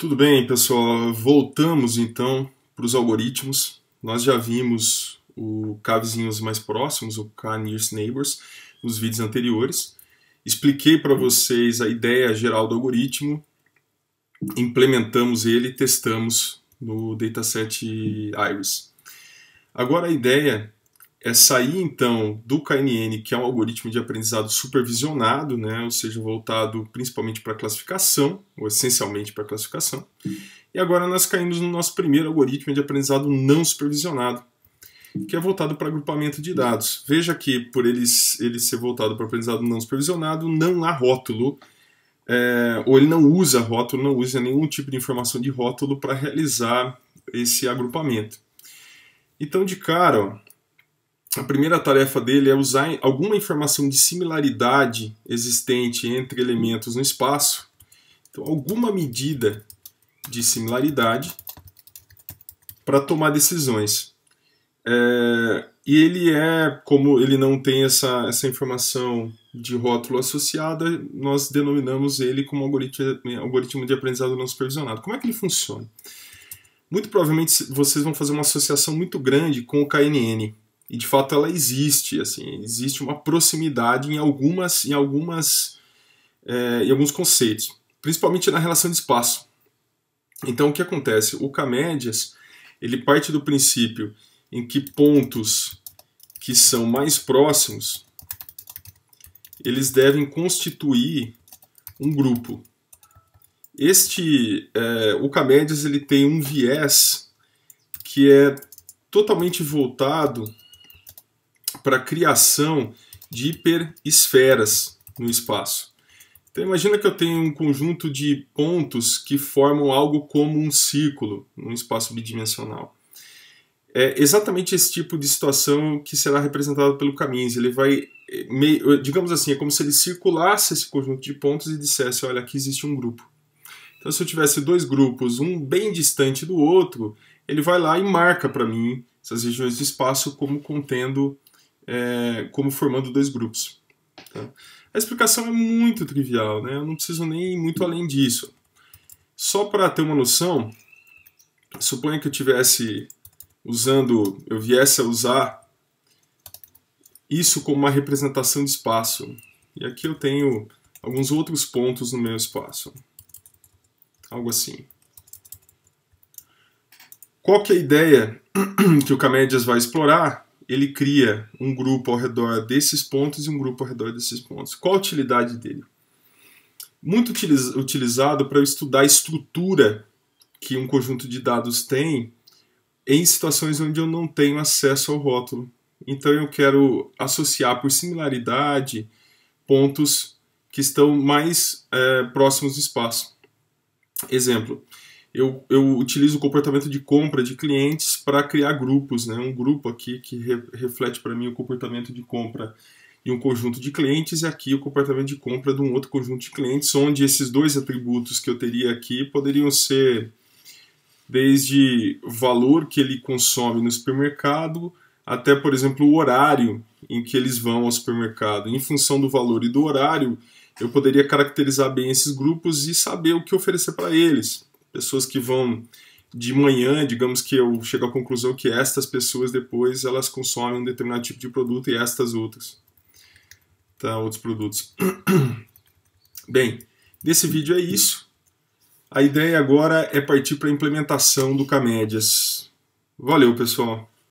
Tudo bem, pessoal. Voltamos então para os algoritmos. Nós já vimos o K mais próximos, o K nearest neighbors, nos vídeos anteriores. Expliquei para vocês a ideia geral do algoritmo, implementamos ele e testamos no dataset Iris. Agora a ideia é sair então do KNN, que é um algoritmo de aprendizado supervisionado, né, ou seja, voltado principalmente para classificação, ou essencialmente para classificação. E agora nós caímos no nosso primeiro algoritmo de aprendizado não supervisionado, que é voltado para agrupamento de dados. Veja que por ele, ele ser voltado para aprendizado não supervisionado, não há rótulo, é, ou ele não usa rótulo, não usa nenhum tipo de informação de rótulo para realizar esse agrupamento. Então, de cara, ó, a primeira tarefa dele é usar alguma informação de similaridade existente entre elementos no espaço. Então, alguma medida de similaridade para tomar decisões. É, e ele é, como ele não tem essa, essa informação de rótulo associada, nós denominamos ele como algoritmo, algoritmo de aprendizado não supervisionado. Como é que ele funciona? Muito provavelmente vocês vão fazer uma associação muito grande com o KNN, e de fato ela existe, assim, existe uma proximidade em algumas, em algumas, é, em alguns conceitos, principalmente na relação de espaço. Então o que acontece? O Camédias ele parte do princípio em que pontos que são mais próximos eles devem constituir um grupo. Este é, o Camédias ele tem um viés que é totalmente voltado para a criação de hiperesferas no espaço. Então imagina que eu tenho um conjunto de pontos que formam algo como um círculo num espaço bidimensional. É exatamente esse tipo de situação que será representado pelo Camins. Ele vai, eh, eh, digamos assim, é como se ele circulasse esse conjunto de pontos e dissesse, olha, aqui existe um grupo. Então se eu tivesse dois grupos, um bem distante do outro, ele vai lá e marca para mim essas regiões de espaço como contendo é, como formando dois grupos. Tá? A explicação é muito trivial, né? eu não preciso nem ir muito além disso. Só para ter uma noção, suponha que eu tivesse usando, eu viesse a usar isso como uma representação de espaço. E aqui eu tenho alguns outros pontos no meu espaço. Algo assim. Qual que é a ideia que o Camédias vai explorar? ele cria um grupo ao redor desses pontos e um grupo ao redor desses pontos. Qual a utilidade dele? Muito utilizado para estudar a estrutura que um conjunto de dados tem em situações onde eu não tenho acesso ao rótulo. Então eu quero associar por similaridade pontos que estão mais é, próximos do espaço. Exemplo, eu, eu utilizo o comportamento de compra de clientes para criar grupos, né? Um grupo aqui que re, reflete para mim o comportamento de compra de um conjunto de clientes e aqui o comportamento de compra de um outro conjunto de clientes, onde esses dois atributos que eu teria aqui poderiam ser desde valor que ele consome no supermercado até, por exemplo, o horário em que eles vão ao supermercado. Em função do valor e do horário, eu poderia caracterizar bem esses grupos e saber o que oferecer para eles pessoas que vão de manhã, digamos que eu chego à conclusão que estas pessoas depois elas consomem um determinado tipo de produto e estas outras. Tá, outros produtos. Bem, desse vídeo é isso. A ideia agora é partir para a implementação do Camédias. Valeu, pessoal!